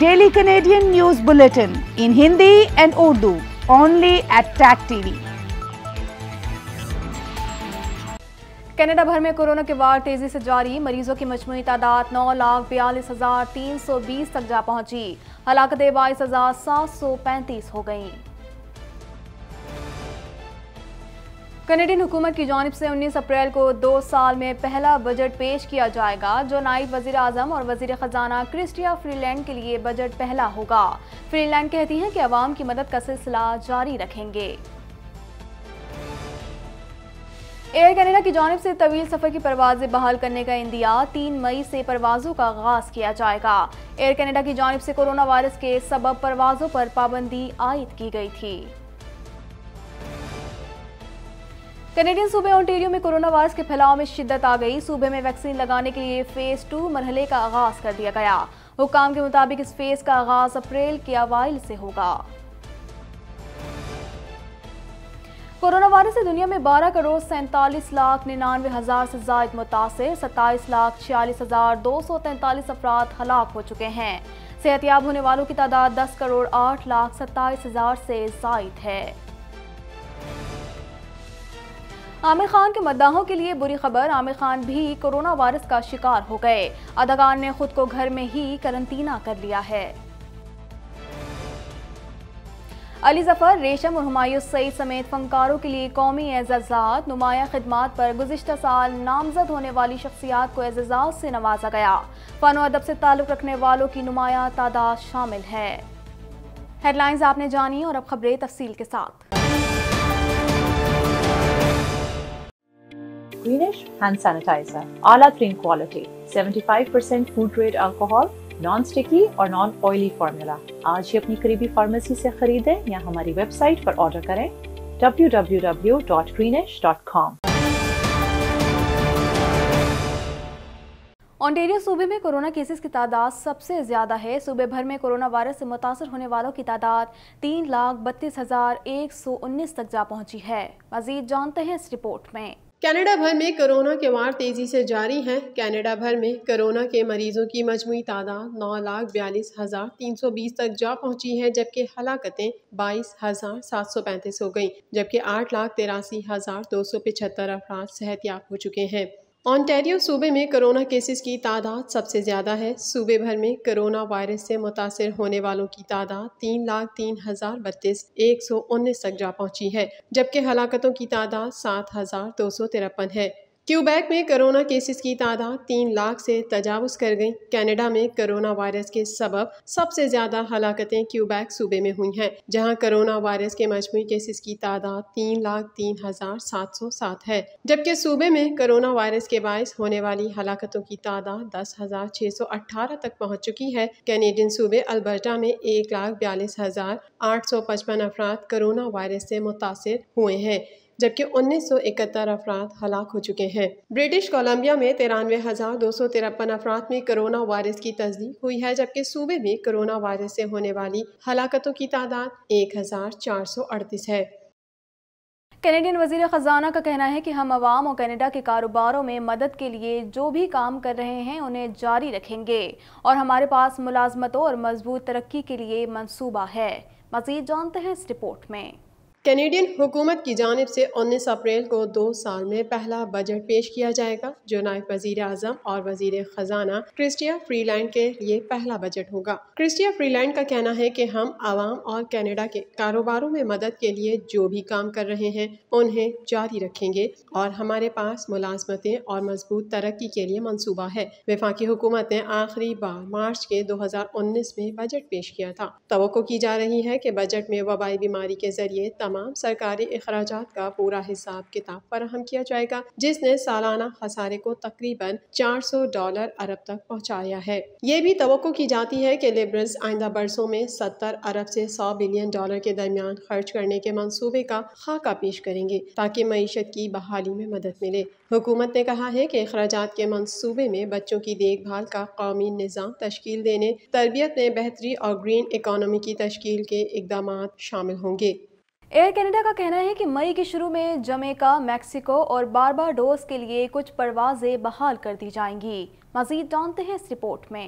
Daily Canadian news bulletin in Hindi and Urdu only at Tag TV Canada भर में corona के वार तेजी से जारी मरीजों की मजमू तादाद नौ लाख बयालीस हजार तीन सौ बीस तक जा पहुंची हलाकते बाईस हजार सात सौ पैंतीस हो गई कनेडियन हुकूमत की जानब से 19 अप्रैल को दो साल में पहला बजट पेश किया जाएगा जो नायब वजी अजम और वजीर ख़जाना क्रिस्टिया फ्रीलैंड के लिए बजट पहला होगा फ्रीलैंड कहती हैं कि आवाम की मदद का सिलसिला जारी रखेंगे एयर कनेडा की जानब से तवील सफ़र की परवाजें बहाल करने का इंदिया तीन मई से परवाजों का आगाज किया जाएगा एयर कनेडा की जानब से कोरोना वायरस के सबब परवाजों पर पाबंदी आयद की गई थी कैनेडियन सूबे ओंटेरियो में कोरोना वायरस के फैलाव में शिद्दत आ गई सूबे में वैक्सीन लगाने के लिए फेज टू मरहले का आगाज कर दिया गया हुकाम के मुताबिक इस फेज का आगाज अप्रैल के अवाइल से होगा कोरोना वायरस से दुनिया में 12 करोड़ सैंतालीस लाख निन्यानवे हज़ार से जायद मुतासर सत्ताईस लाख छियालीस हज़ार दो सौ तैंतालीस अफराद हलाक हो चुके हैं सेहतियाब होने वालों की तादाद 10 करोड़ 8 लाख सत्ताईस हज़ार से जायद है आमिर खान के मद्दाहों के लिए बुरी खबर आमिर खान भी कोरोना वायरस का शिकार हो गए अदाकार ने खुद को घर में ही करंतना कर लिया है अली जफर रेशम और हमायू सईद समेत फनकारों के लिए कौमी एजाजात नुमाया खदमात पर गुजशत साल नामजद होने वाली शख्सियात को एजाज से नवाजा गया फन अदब से ताल्लुक़ रखने वालों की नुमाया तादाद शामिल है हेडलाइंस आपने जानी और अब खबरें तफसील के साथ greenish hand sanitizer, Ala 3 quality, 75% food grade alcohol, non sticky और नॉन ऑयली फार्मूला आज ही अपनी करीबी फार्मेसी से खरीदें या हमारी वेबसाइट पर ऑर्डर करें www.greenish.com ऑन्टेरियो सूबे में कोरोना केसेस की तादाद सबसे ज़्यादा है सूबे भर में कोरोना वायरस से मुतासर होने वालों की तादाद तीन लाख बत्तीस हज़ार एक सौ उन्नीस तक जा पहुंची है मजीद जानते हैं इस रिपोर्ट में कनाडा भर में कोरोना के वार तेज़ी से जारी हैं कनाडा भर में कोरोना के मरीज़ों की मजमू तादाद नौ लाख बयालीस हज़ार तीन सौ बीस तक जा पहुंची है जबकि हलाकतें बाईस हज़ार सात सौ पैंतीस हो गई जबकि आठ लाख तिरासी हज़ार दो सौ पिछहत्तर अफराद याब हो चुके हैं ऑनटेरियो सूबे में कोरोना केसेस की तादाद सबसे ज़्यादा है सूबे भर में कोरोना वायरस से मुतासर होने वालों की तादाद तीन लाख तीन हज़ार बत्तीस एक सौ उन्नीस तक जा पहुँची है जबकि हलाकतों की तादाद सात हज़ार दो सौ तिरपन है क्यूबैक में कोरोना केसेस की तादाद तीन लाख से तजावज़ कर गई कनाडा में कोरोना वायरस के सबब सबसे ज़्यादा हलाकतें क्यूबैक सूबे में हुई हैं जहां कोरोना वायरस के मजमू केसेस की तादाद तीन लाख तीन हज़ार सात सौ सात है जबकि सूबे में कोरोना वायरस के बायस होने वाली हलाकतों की तादाद दस हज़ार छः सौ अट्ठारह तक पहुँच चुकी है कैनेडियन सूबे अल्बर्टा में एक लाख बयालीस हज़ार आठ सौ पचपन अफराद कोरोना वायरस से मुतासर हुए हैं जबकि उन्नीस सौ इकहत्तर अफराद हलाक हो चुके हैं ब्रिटिश कोलंबिया में तिरानवे हजार दो सौ तिरपन अफराद में कोरोना वायरस की तस्दीक हुई है जबकि सूबे में कोरोना वायरस से होने वाली हलाकतों की तादाद एक हजार चार सौ अड़तीस है कैनेडियन वजीर ख़जाना का कहना है कि हम आवाम और कनाडा के कारोबारों में मदद के लिए जो भी काम कर रहे हैं उन्हें जारी रखेंगे और हमारे पास मुलाजमतों और मजबूत तरक्की के लिए मनसूबा है मजीद जानते हैं इस रिपोर्ट में कैनेडियन हुकूमत की जानब से 19 अप्रैल को दो साल में पहला बजट पेश किया जाएगा जो नायब वजीर अजम और वजीर खजाना क्रिस्टिया फ्रीलैंड के लिए पहला बजट होगा क्रिस्टिया फ्रीलैंड का कहना है कि हम आवाम और कनाडा के कारोबारों में मदद के लिए जो भी काम कर रहे हैं उन्हें जारी रखेंगे और हमारे पास मुलाजमतें और मजबूत तरक्की के लिए मनसूबा है विफाकी हुकूमत ने आखिरी बार मार्च के उन्नीस में बजट पेश किया था तो की जा रही है की बजट में वबाई बीमारी के जरिए तमाम तमाम सरकारी अखराज का पूरा हिसाब किताब फराहम किया जाएगा जिसने सालाना खसारे को तकरीबन 400 डॉलर अरब तक पहुँचाया है ये भी तो की जाती है कि लिब्रल्स आइंदा बरसों में 70 अरब से 100 बिलियन डॉलर के दरमियान खर्च करने के मनसूबे का खाका पेश करेंगे ताकि मीशत की बहाली में मदद मिले हुकूमत ने कहा है कि अखराज के मनसूबे में बच्चों की देखभाल का कौमी निज़ाम तश्कील देने तरबियत में बेहतरी और ग्रीन इकानमी की तश्कील के इकदाम शामिल होंगे एयर कनाडा का कहना है कि मई के शुरू में जमेका मैक्सिको और बारबाडोस के लिए कुछ परवाजें बहाल कर दी जाएंगी मजीद जानते हैं इस रिपोर्ट में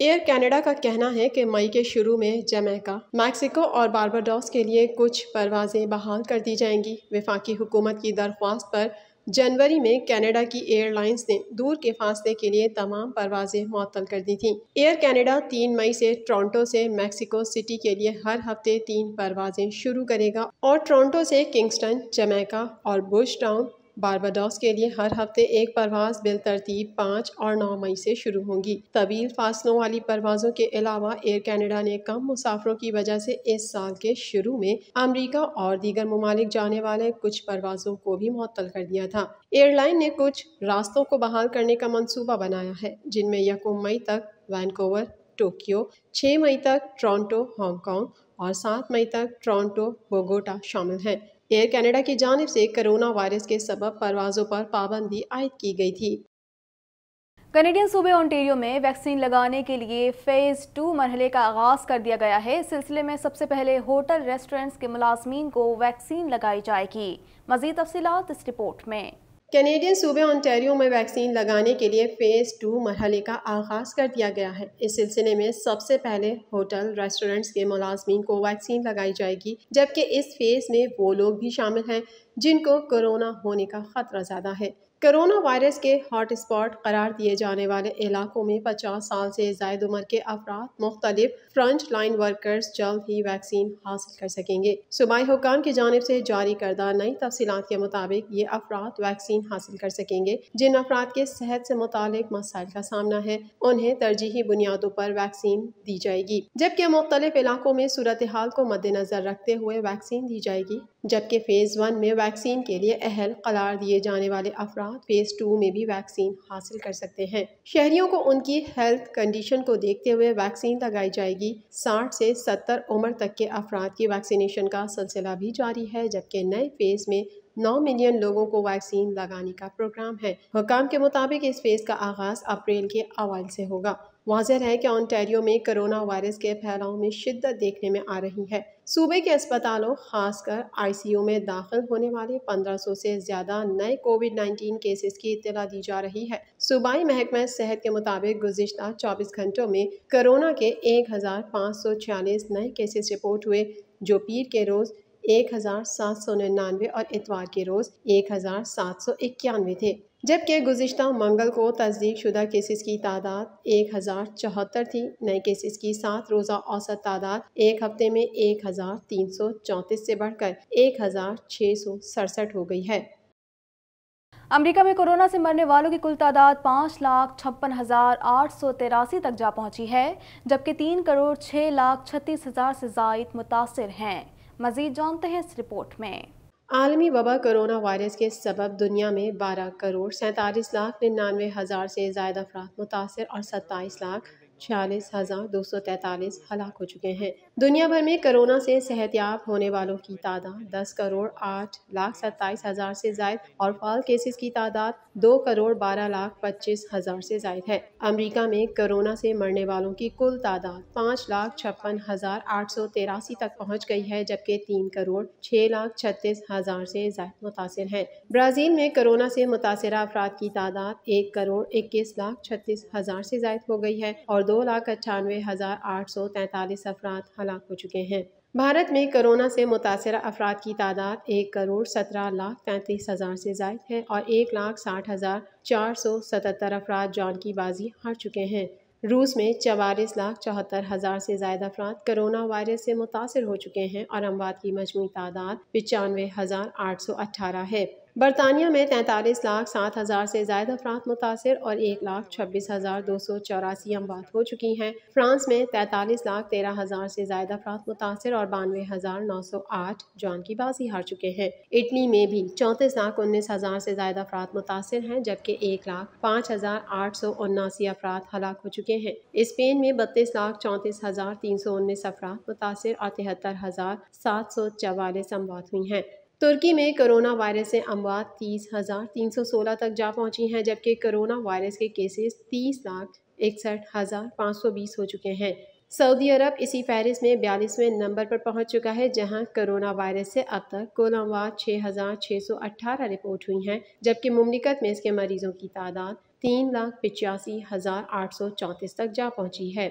एयर कनाडा का कहना है कि मई के शुरू में जमैका मैक्सिको और बारबाडोस के लिए कुछ परवाजें बहाल कर दी जाएंगी विफाकी हुकूमत की दरख्वास्त पर जनवरी में कनाडा की एयरलाइंस ने दूर के फासले के लिए तमाम परवाजें मअतल कर दी थीं। एयर कनाडा तीन मई से टोरंटो से मैक्सिको सिटी के लिए हर हफ्ते तीन परवाजें शुरू करेगा और टोरंटो से किंगस्टन जमैका और बुश टाउन बारबाडोस के लिए हर हफ्ते एक परवाज़ बिलतरतीब पाँच और नौ मई से शुरू होंगी तवील फासलों वाली परवाज़ों के अलावा एयर कैनेडा ने कम मुसाफरों की वजह से इस साल के शुरू में अमरीका और दीगर ममालिक जाने वाले कुछ परवाज़ों को भी मअतल कर दिया था एयरलाइन ने कुछ रास्तों को बहाल करने का मनसूबा बनाया है जिनमें यकुम मई तक वैनकोवर टोक्यो छः मई तक टोरंटो हांगकॉन्ग और सात मई तक टोरंटो बोगोटा शामिल हैं एयर कनाडा की जानब से कोरोना वायरस के सबब परवाज़ों पर पाबंदी आयद की गई थी कनेडियन सूबे ओंटेरियो में वैक्सीन लगाने के लिए फ़ेज़ टू मरहले का आगाज़ कर दिया गया है इस सिलसिले में सबसे पहले होटल रेस्टोरेंट्स के मुलाजमीन को वैक्सीन लगाई जाएगी मज़ीद तफसी इस रिपोर्ट में कैनेडियन सूबे ओंटेरियो में वैक्सीन लगाने के लिए फ़ेज़ टू मरहले का आगाज़ कर दिया गया है इस सिलसिले में सबसे पहले होटल रेस्टोरेंट्स के मुलाजमीन को वैक्सीन लगाई जाएगी जबकि इस फेज़ में वो लोग भी शामिल हैं जिनको कोरोना होने का ख़तरा ज़्यादा है कोरोना वायरस के हॉटस्पॉट करार दिए जाने वाले इलाकों में 50 साल से जायद उम्र के अफराद मुख्तलिफ फ्रंट लाइन वर्कर्स जल्द ही वैक्सीन हासिल कर सकेंगे सूबाई हुकाम की जानब से जारी करदा नई तफसीत के मुताबिक ये अफराद वैक्सीन हासिल कर सकेंगे जिन अफराद के सेहत से मुताल मसाइल का सामना है उन्हें तरजीही बुनियादों पर वैक्सीन दी जाएगी जबकि मुख्तलिफ इलाकों में सूरत हाल को मद्देनजर रखते हुए वैक्सीन दी जाएगी जबकि फेज़ वन में वैक्सीन के लिए अहल करार दिए जाने वाले अफराद तरह फेज़ टू में भी वैक्सीन हासिल कर सकते हैं शहरियों को उनकी हेल्थ कंडीशन को देखते हुए वैक्सीन लगाई जाएगी साठ से सत्तर उम्र तक के अफराद की वैक्सीनेशन का सिलसिला भी जारी है जबकि नए फेज़ में नौ मिलियन लोगों को वैक्सीन लगाने का प्रोग्राम है हुकाम के मुताबिक इस फेज़ का आगाज़ अप्रैल के अवाल से होगा वाजह है कि ऑन्टेरियो में कोरोना वायरस के फैलाव में शिद्दत देखने में आ रही है सूबे के अस्पतालों खासकर आईसीयू में दाखिल होने वाले 1500 से ज्यादा नए कोविड 19 केसेस की इतला दी जा रही है सूबाई महकमा सेहत के मुताबिक गुजशत 24 घंटों में कोरोना के 1546 नए केसेस रिपोर्ट हुए जो पीर के रोज़ एक हज़ार सात सौ निन्यानवे और इतवार के रोज़ एक हज़ार सात सौ इक्यानवे थे जबकि गुजशत मंगल को तस्दीक शुदा केसेस की तादाद एक हज़ार चौहत्तर थी नए केसेस की सात रोज़ा औसत तादाद एक हफ्ते में एक हज़ार तीन सौ चौंतीस से बढ़कर एक हज़ार छह सौ सड़सठ हो गई है अमेरिका में कोरोना से मरने वालों की कुल तादाद पाँच लाख छप्पन हज़ार आठ सौ तिरासी तक जा पहुंची है जबकि तीन करोड़ छः लाख छत्तीस हज़ार से जायद मुतासर हैं मजीद जानते हैं इस रिपोर्ट में आलमी वबा कोरोना वायरस के सबब दुनिया में बारह करोड़ सैंतालीस लाख निन्यानवे हज़ार से ज्यादा अफराद मुतासर और सत्ताईस लाख छियालीस हज़ार दो सौ तैंतालीस हलाक हो चुके हैं दुनिया भर में कोरोना से सेहतियाब होने वालों की तादाद दस करोड़ आठ लाख सत्ताईस हज़ार से जायद और फाल केसेस की तादाद दो करोड़ बारह लाख पच्चीस हज़ार से जायद है अमेरिका में कोरोना से मरने वालों की कुल तादाद पाँच लाख छप्पन हज़ार आठ सौ तेरासी तक पहुँच गई है जबकि तीन करोड़ छः लाख छत्तीस हज़ार से जायद मुतासर हैं ब्राज़ील में कोरोना से मुतासर अफराद की तादाद एक करोड़ इक्कीस लाख छत्तीस हज़ार से जायद हो गई है और दो लाख अट्ठानवे हज़ार आठ सौ तैंतालीस अफराद हलाक हो चुके हैं भारत में कोरोना से मुतासर अफराद की तादाद एक करोड़ सत्रह लाख तैंतीस हज़ार से जायद है और एक लाख साठ हज़ार चार सौ सतहत्तर अफराद जान की बाजी हार चुके हैं रूस में चवालीस लाख चौहत्तर हज़ार से ज्यादा अफराद करोना वायरस से मुतासर हो चुके हैं और अमवात की मजमू तादाद पचानवे हज़ार आठ सौ अट्ठारह है बरतानिया में तैंतालीस लाख सात हज़ार से ज्यादा अफराद मुतासर और एक लाख छब्बीस हज़ार दो सौ चौरासी अमवात हो चुकी हैं फ्रांस में तैंतालीस लाख तेरह हज़ार से ज्यादा अफराद मुतासर और बानवे हज़ार नौ सौ आठ जान की बाजी हार चुके हैं इटली में भी चौंतीस लाख उन्नीस हज़ार से ज्यादा अफराद मुतासर हैं जबकि एक लाख पाँच हज़ार आठ सौ उन्नासी अफराद हलाक हो चुके हैं स्पेन में बत्तीस लाख चौंतीस हज़ार तीन सौ उन्नीस अफराद मुतासर और तिहत्तर हज़ार सात सौ चवालीस अमवात हुई हैं तुर्की में कोरोना वायरस से अमवात तीस हज़ार तीन सौ सोलह तक जा पहुंची हैं जबकि कोरोना वायरस के केसेस तीस लाख इकसठ हज़ार पाँच सौ बीस हो चुके हैं सऊदी अरब इसी फहरिस्त में बयालीसवें नंबर पर पहुंच चुका है जहां कोरोना वायरस से अब तक कुल अमवात छः हज़ार छः सौ अट्ठारह रिपोर्ट हुई हैं जबकि ममलिकत में इसके मरीजों की तादाद तीन लाख पिचासी हज़ार आठ सौ चौंतीस तक जा पहुंची है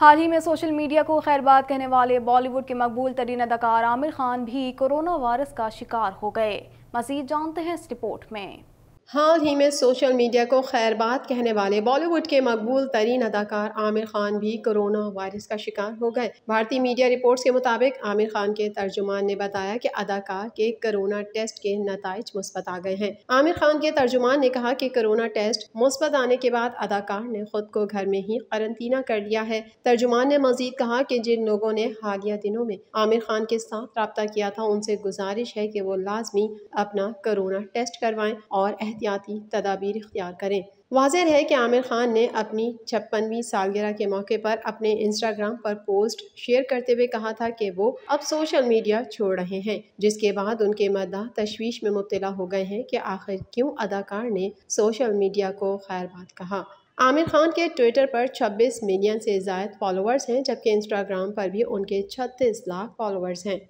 हाल ही में सोशल मीडिया को खैरबाद कहने वाले बॉलीवुड के मकबूल तरीन अदाकार आमिर खान भी कोरोना वायरस का शिकार हो गए मजीद जानते हैं इस रिपोर्ट में हाल ही में सोशल मीडिया को खैरबाद कहने वाले बॉलीवुड के मकबूल तरीन अदाकार आमिर खान भी कोरोना वायरस का शिकार हो गए भारतीय मीडिया रिपोर्ट्स के मुताबिक आमिर खान के तर्जुमान ने बताया कि अदाकार के कोरोना टेस्ट के नतज मुस्बत आ गए हैं आमिर खान के तर्जुमान ने कहा कि कोरोना टेस्ट मुस्बत आने के बाद अदाकार ने खुद को घर में ही करंतना कर लिया है तर्जुमान ने मजीद कहा की जिन लोगों ने हालिया दिनों में आमिर खान के साथ रबता किया था उनसे गुजारिश है की वो लाजमी अपना कोरोना टेस्ट करवाएं और एहतियाती तदाबीर इख्तियार करें वाजह है कि आमिर खान ने अपनी छप्पनवीं सालगिरह के मौके पर अपने इंस्टाग्राम पर पोस्ट शेयर करते हुए कहा था कि वो अब सोशल मीडिया छोड़ रहे हैं जिसके बाद उनके मद्दा तशवीश में मुबतला हो गए हैं कि आखिर क्यों अदाकार ने सोशल मीडिया को खैरबाद कहा आमिर खान के ट्विटर पर 26 मिलियन से जायद फॉलोअर्स हैं जबकि इंस्टाग्राम पर भी उनके 36 लाख फॉलोअर्स हैं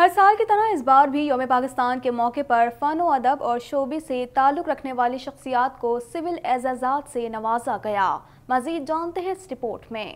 हर साल की तरह इस बार भी योम पाकिस्तान के मौके पर फ़न अदब और शोबे से ताल्लुक़ रखने वाली शख्सियात को सिविल एजाजात से नवाजा गया मज़ीद जानते हैं इस रिपोर्ट में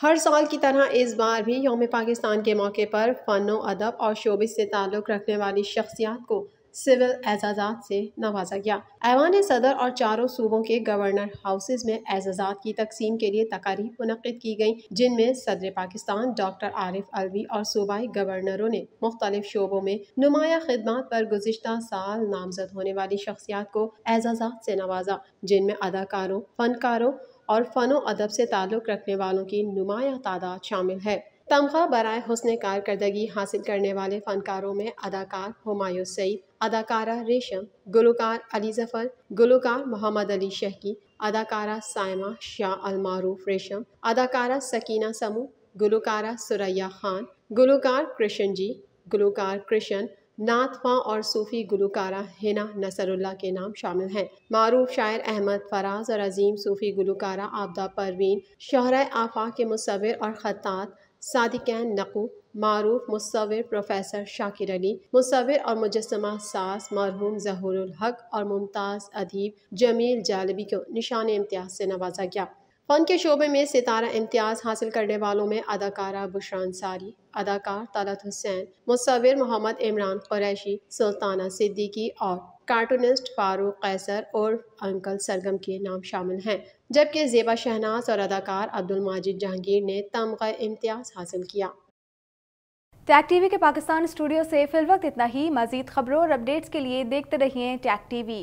हर साल की तरह इस बार भी योम पाकिस्तान के मौके पर फ़न अदब और शोबे से ताल्लुक़ रखने वाली शख्सियात को सिविल एजाजात से नवाजा गया ऐवान सदर और चारों सूबों के गवर्नर हाउसेज में एजाजात की तकसीम के लिए तकारीब मुनद की गई जिनमें सदर पाकिस्तान डॉक्टर आरिफ अलवी और सूबाई गवर्नरों ने मुख्तलिफ शोबों में नुमाया खदमात पर गुजशत साल नामजद होने वाली शख्सियात को एजाजात से नवाजा जिनमें अदाकारों फनकारों और फ़न अदब से ताल्लुक़ रखने वालों की नुमाया तादाद शामिल है तमखा बरए हसन कारदगी हासिल करने वाले फ़नकारों में अदाकार हमायूं सईद अदाकारा रेशम गुलकार अली जफ़र गुलकार मोहम्मद अली शहकी अदाकारा सायमा शाह अलमारूफ रेशम अदाकारा सकीना समू गुलकारा सुरैया खान गुलकार कृष्ण जी गुलकार कृष्ण नाथ खां और सूफ़ी गुलकारा हिना नसरुल्ला के नाम शामिल हैं मारूफ शायर अहमद फराज और अजीम सूफ़ी गुलकारा आबदा परवीन शहर आफा के मुसविर और ख़तात सादिकैन नकू मारूफ मुसविर प्रोफेसर शाकिर अली मुसविर और मुजस्मा सास मरहूम जहूरुल हक और मुमताज़ अदीब जमील जालबी को निशान इम्तियाज से नवाजा गया फ़न के शोबे में सितारा इम्तियाज़ हासिल करने वालों में अदाकारा बुशरान सारी अदाकार तलत हुसैन मुसविर मोहम्मद इमरान क्रैशी सुल्ताना सिद्दीकी और कार्टूनिस्ट फारूक कैसर और अंकल सरगम के नाम शामिल हैं जबकि जेबा शहनाज और अदाकार अब्दुल माजिद जहांगीर ने तमगा इम्तियाज़ हासिल किया टैक टीवी के पाकिस्तान स्टूडियो से फिलवक्त इतना ही मजीद खबरों और अपडेट्स के लिए देखते रहिए टैक टीवी